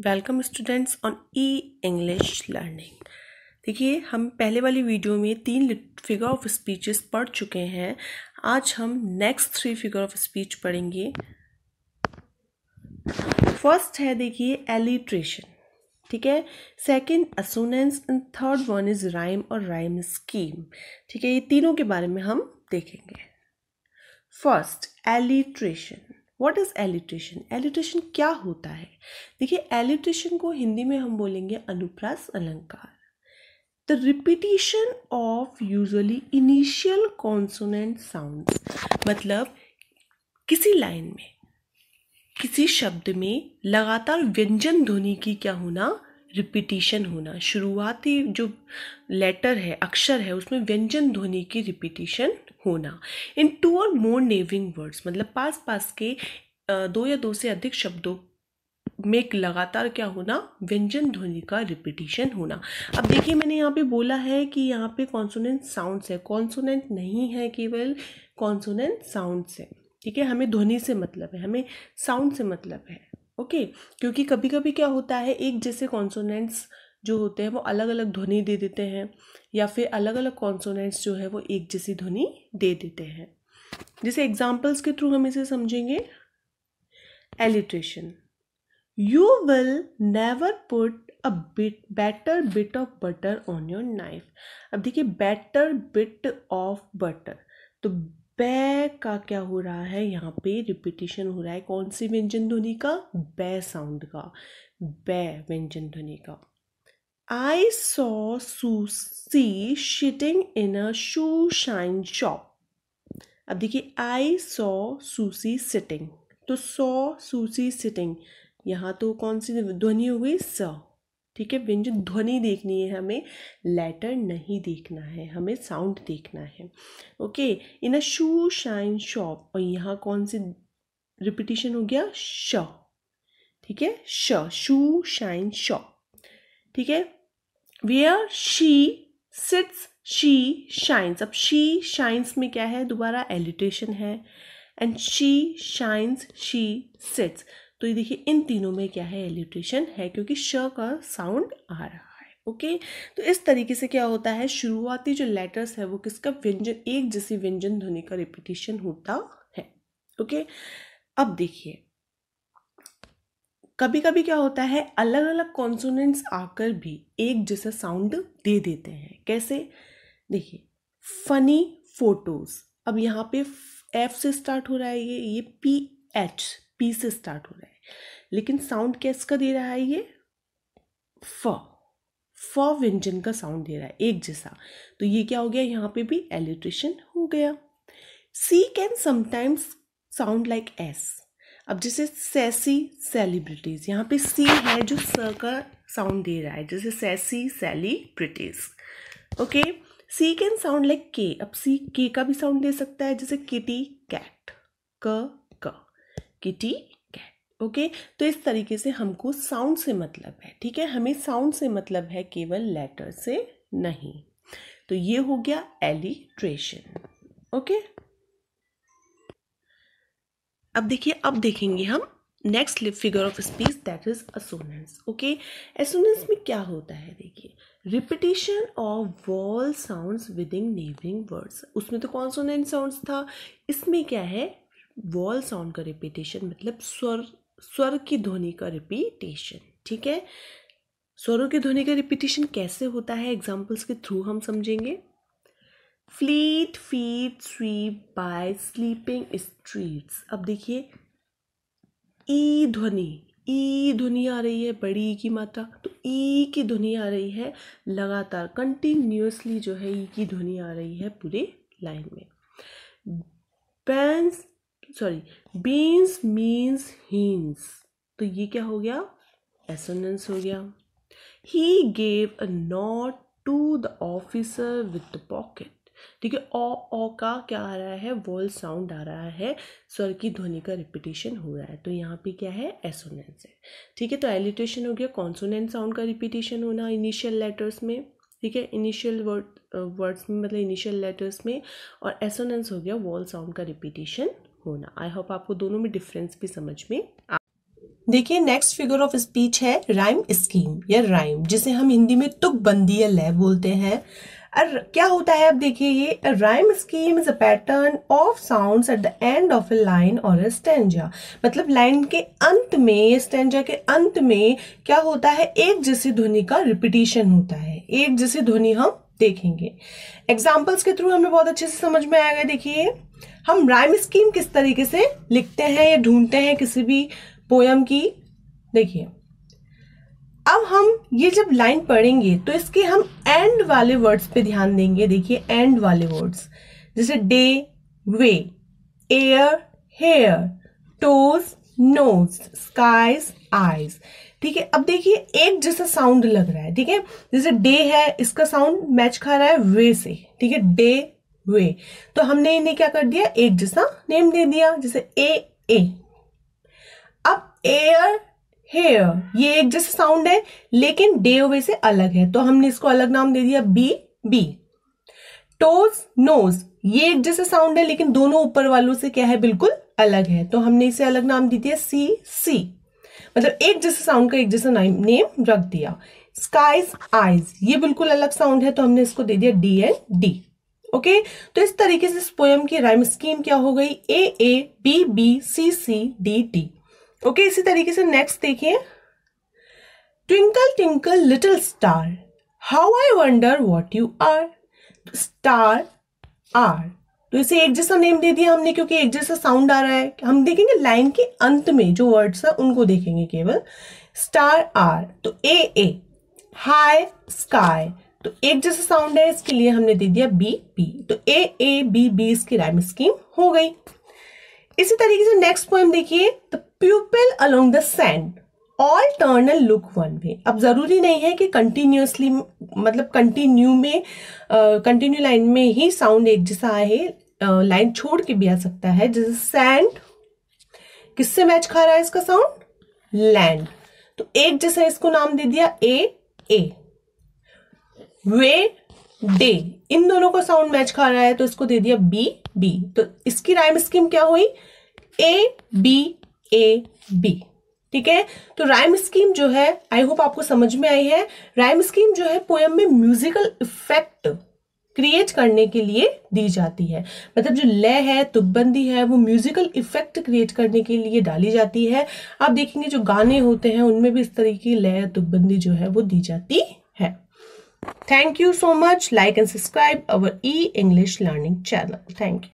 Welcome students on E English learning देखिए हम पहले वाली वीडियो में तीन फिगर ऑफ स्पीचेस पढ़ चुके हैं आज हम next three figure of speech पढ़ेंगे फर्स्ट है देखिए एलिट्रेशन ठीक है second assonance and third one is rhyme और राइम स्कीम ठीक है ये तीनों के बारे में हम देखेंगे first alliteration what is alliteration alliteration क्या होता है देखिए एलिट्रेशन को हिंदी में हम बोलेंगे अनुप्रास अलंकार the repetition of usually initial consonant sound मतलब किसी लाइन में किसी शब्द में लगातार व्यंजन ध्वनि की क्या होना रिपीटिशन होना शुरुआती जो लेटर है अक्षर है उसमें व्यंजन ध्वनि की रिपीटिशन होना इन टू और मोर नेविंग वर्ड्स मतलब पास पास के दो या दो से अधिक शब्दों में लगातार क्या होना व्यंजन ध्वनि का रिपीटिशन होना अब देखिए मैंने यहाँ पे बोला है कि यहाँ पे कॉन्सोनेंट साउंड्स है कॉन्सोनेंट नहीं है केवल कॉन्सोनेंट साउंड्स है ठीक है हमें ध्वनि से मतलब है हमें साउंड से मतलब है ओके क्योंकि कभी कभी क्या होता है एक जैसे कॉन्सोनेंट्स जो होते हैं वो अलग अलग ध्वनि दे देते हैं या फिर अलग अलग कॉन्सोनेंट्स जो है वो एक जैसी ध्वनि दे देते हैं जैसे एग्जाम्पल्स के थ्रू हम इसे समझेंगे alliteration you will never put a bit better bit of butter on your knife अब देखिए बैटर बिट ऑफ बटर तो बै का क्या हो रहा है यहाँ पे रिपीटिशन हो रहा है कौन सी व्यंजन ध्वनि का बै साउंड का बै व्यंजन ध्वनि का I saw Susie sitting in a shoe shine shop. अब देखिए आई सॉ सूसी सिटिंग तो सॉ सूसी सिटिंग यहाँ तो कौन सी ध्वनि हो गई स ठीक है व्यंजन ध्वनि देखनी है हमें लेटर नहीं देखना है हमें साउंड देखना है okay in a shoe shine shop और यहाँ कौन सी रिपीटिशन हो गया श ठीक है श शू शाइन शॉप ठीक है where she sits she shines अब शी शाइन्स में क्या है दोबारा एलिटेशन है and she shines she sits तो ये देखिए इन तीनों में क्या है एलिटेशन है क्योंकि श का साउंड आ रहा है ओके okay? तो इस तरीके से क्या होता है शुरुआती जो लेटर्स है वो किसका व्यंजन एक जैसी व्यंजन ध्वनि का रिपीटेशन होता है ओके okay? अब देखिए कभी कभी क्या होता है अलग अलग कॉन्सोनेंट्स आकर भी एक जैसा साउंड दे देते हैं कैसे देखिए फनी फोटोज अब यहाँ पे एफ से स्टार्ट हो रहा है ये ये पी एच पी से स्टार्ट हो रहा है लेकिन साउंड का दे रहा है ये फ फ व्यंजन का साउंड दे रहा है एक जैसा तो ये क्या हो गया यहाँ पे भी एलिट्रेशन हो गया C can sometimes sound like S अब जैसे सेसी सेलिब्रिटीज़ यहाँ पे सी है जो स का साउंड दे रहा है जैसे sassy celebrities okay C can sound like K अब सी के का भी साउंड दे सकता है जैसे किटी कैट क क किटी कैट ओके तो इस तरीके से हमको साउंड से मतलब है ठीक है हमें साउंड से मतलब है केवल लेटर से नहीं तो ये हो गया एलिट्रेशन ओके अब देखिए अब देखेंगे हम next figure of speech that is assonance okay assonance में क्या होता है देखिए repetition of vowel sounds within neighbouring words उसमें तो कॉन्सोनेंट साउंड्स था इसमें क्या है वॉल साउंड का रिपीटेशन मतलब स्वर स्वर की ध्वनि का रिपीटेशन ठीक है स्वरों की ध्वनि का रिपीटेशन कैसे होता है एग्जाम्पल्स के थ्रू हम समझेंगे fleet feet sweep by sleeping streets अब देखिए ई ध्वनि ई ध्वनि आ रही है बड़ी की मात्रा तो ई की ध्वनि आ रही है लगातार कंटिन्यूसली जो है ई की ध्वनि आ रही है पूरे लाइन में beans sorry beans means Heinz तो ये क्या हो गया एसोनेंस हो गया he gave a knot to the officer with the pocket ठीक है ओ ओ का क्या आ रहा है वोल साउंड आ रहा है स्वर की ध्वनि का रिपीटेशन हो रहा है तो यहाँ पे क्या है एसोनेंस है ठीक है तो एलिटेशन हो गया कॉन्सोनेंट साउंड का रिपीटेशन होना इनिशियल लेटर्स में ठीक है इनिशियल वर्ड वर्ड्स में मतलब इनिशियल लेटर्स में और एसोनेंस हो गया वॉल साउंड का रिपीटेशन होना आई होप आपको दोनों में डिफरेंस भी समझ में आ देखिए नेक्स्ट फिगर ऑफ स्पीच है राइम स्कीम या राइम जिसे हम हिंदी में तुक बंदी या लय बोलते हैं क्या होता है अब देखिए ये rhyme scheme is a pattern of sounds at the end of a line और ए स्टेंजा मतलब लाइन के अंत में स्टेंजा के अंत में क्या होता है एक जैसे ध्वनि का रिपीटिशन होता है एक जैसे ध्वनि हम देखेंगे एग्जाम्पल्स के थ्रू हमें बहुत अच्छे से समझ में आएगा देखिए हम राइम स्कीम किस तरीके से लिखते हैं या ढूंढते हैं किसी भी पोयम की देखिए अब हम ये जब लाइन पढ़ेंगे तो इसके हम एंड वाले वर्ड्स पे ध्यान देंगे देखिए एंड वाले वर्ड्स जैसे day way air hair toes nose skies eyes ठीक है अब देखिए एक जैसा साउंड लग रहा है ठीक है जैसे डे है इसका साउंड मैच खा रहा है वे से ठीक है डे वे तो हमने इन्हें क्या कर दिया एक जैसा नेम दे दिया जैसे ए ए अब एयर हेयर ये एक जैसे साउंड है लेकिन डे ओवे से अलग है तो हमने इसको अलग नाम दे दिया बी बी टोज नोज ये एक जैसे साउंड है लेकिन दोनों ऊपर वालों से क्या है बिल्कुल अलग है तो हमने इसे अलग नाम दे दिया सी सी मतलब एक जैसे साउंड का एक जैसा नेम रख दिया स्काईज आइज ये बिल्कुल अलग साउंड है तो हमने इसको दे दिया डी एल डी ओके तो इस तरीके से इस पोयम की राइम स्कीम क्या हो गई A A B B C C D T okay इसी तरीके से नेक्स्ट देखिए twinkle twinkle little star how I wonder what you are star are तो इसे एक जैसा नेम दे दिया हमने क्योंकि एक जैसा साउंड आ रहा है हम देखेंगे लाइन के अंत में जो वर्ड्स है उनको देखेंगे केवल स्टार आर तो ए ए हाई स्काई तो एक जैसा साउंड है इसके लिए हमने दे दिया बी पी तो ए ए बी बी इसकी राइम स्कीम हो गई इसी तरीके से नेक्स्ट पॉइंट देखिए the pupil along the sand all turn and look one way अब ज़रूरी नहीं है कि कंटिन्यूसली मतलब कंटिन्यू में कंटिन्यू लाइन में ही साउंड एक जैसा आए लाइन छोड़ के भी आ सकता है जैसे सैंड किससे मैच खा रहा है इसका साउंड लैंड तो एक जैसा इसको नाम दे दिया ए ए वे डे इन दोनों का साउंड मैच खा रहा है तो इसको दे दिया बी बी तो इसकी राइम स्कीम क्या हुई ए बी ए बी ठीक है तो राइम स्कीम जो है आई होप आपको समझ में आई है राइम स्कीम जो है पोएम में म्यूजिकल इफेक्ट क्रिएट करने के लिए दी जाती है मतलब जो लय है तुकबंदी है वो म्यूजिकल इफेक्ट क्रिएट करने के लिए डाली जाती है आप देखेंगे जो गाने होते हैं उनमें भी इस तरीके की लय तुकबंदी जो है वो दी जाती है thank you so much like and subscribe our E English learning channel thank you